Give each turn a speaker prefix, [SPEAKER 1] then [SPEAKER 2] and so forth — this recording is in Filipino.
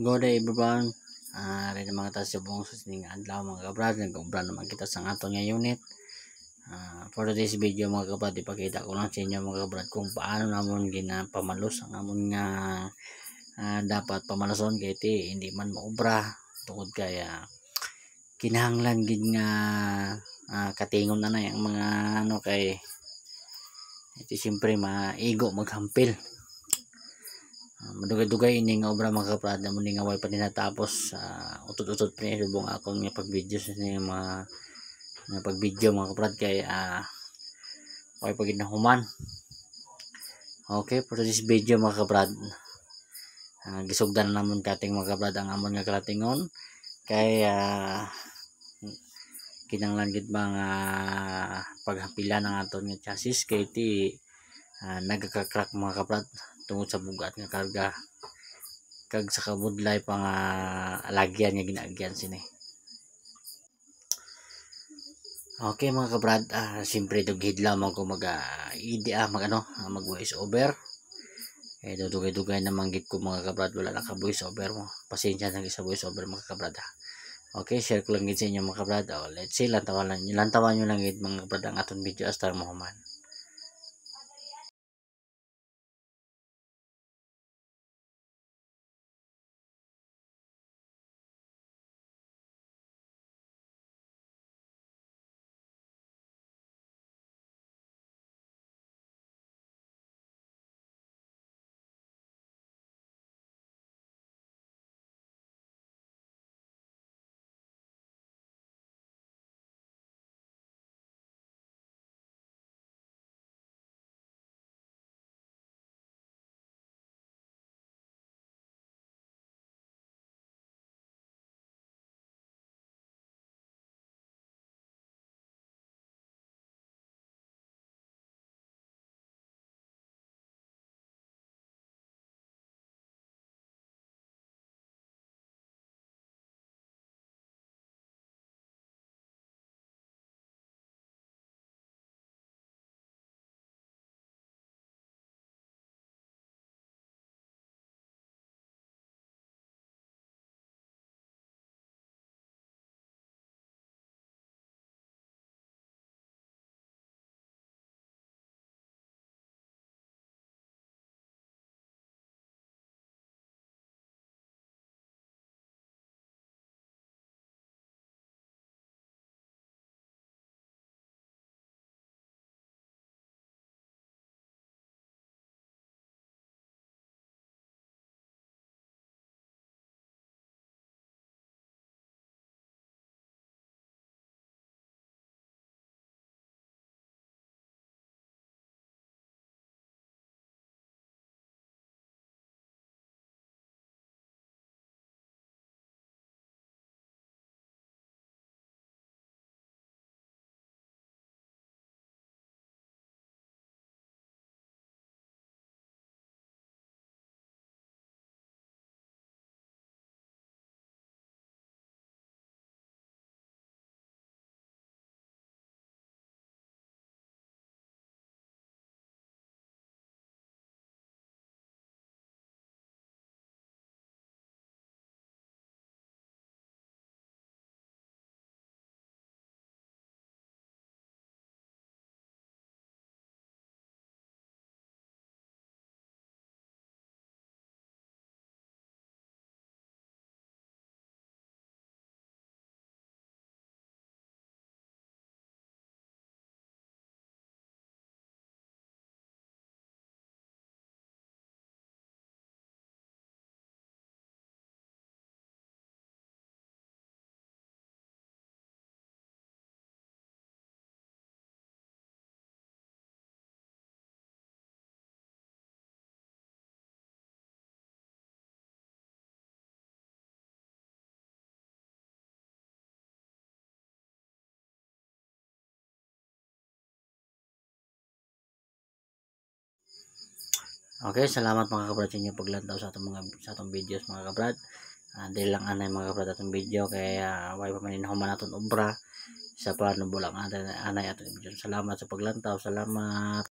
[SPEAKER 1] Good day everyone. Ah, uh, mga taas sa buong susining adlaw mga kabrad. Nag-umbra naman kita sa ato nga unit. Uh, for this video mga kabrad, ipakita ko lang sa inyo mga kabrad kung paano namon ginapamalos ang amon nga uh, dapat pamalason kay ti hindi man maubra Tukod kaya kinahanglan gid nga uh, katingon na na yung mga ano kay ito siyempre maigo maghampil Ah, madugay-dugay ini nga obra mga kaprad na muni nga wala pa natapos uh, ah, utod-utod pa niya lubong akong nga pagvideo sa niya mga nga pagvideo mga kaprad kay uh, ah, way pagid na human okay for this video mga kaprad uh, gisugdan naman kating mga kaprad ang amon nga kalatingon kay uh, kinanglan gid mga uh, paghapila ng aton nga chassis kay ti uh, nagka-crack mga kaprad tungod sa bugat nga karga kag sa kabudlay pa nga alagyan nga ginaagyan sini Okay mga kabrad, ah, siyempre dugid lamang ko mag uh, ah, idea ah, mag ano, ah, mag voice over. Eh dugay dugay na manggit ko mga kabrad, wala lang ka voice over mo. Pasensya na sa voice over mga kabrad. Ah. Okay, share ko lang sa inyo mga
[SPEAKER 2] kabrad. Oh, let's see, lantawan lang, lantawan niyo lang gid mga kabrad ang aton video hasta mo Okay, salamat mga kabrad sa inyo paglantaw sa atong mga sa atong
[SPEAKER 1] videos mga kabrad. Uh, dahil lang anay mga kabrad atong video kaya uh, wala pa man man aton
[SPEAKER 2] obra. Sa plano bulang anay, anay atong video. Salamat sa paglantaw, salamat.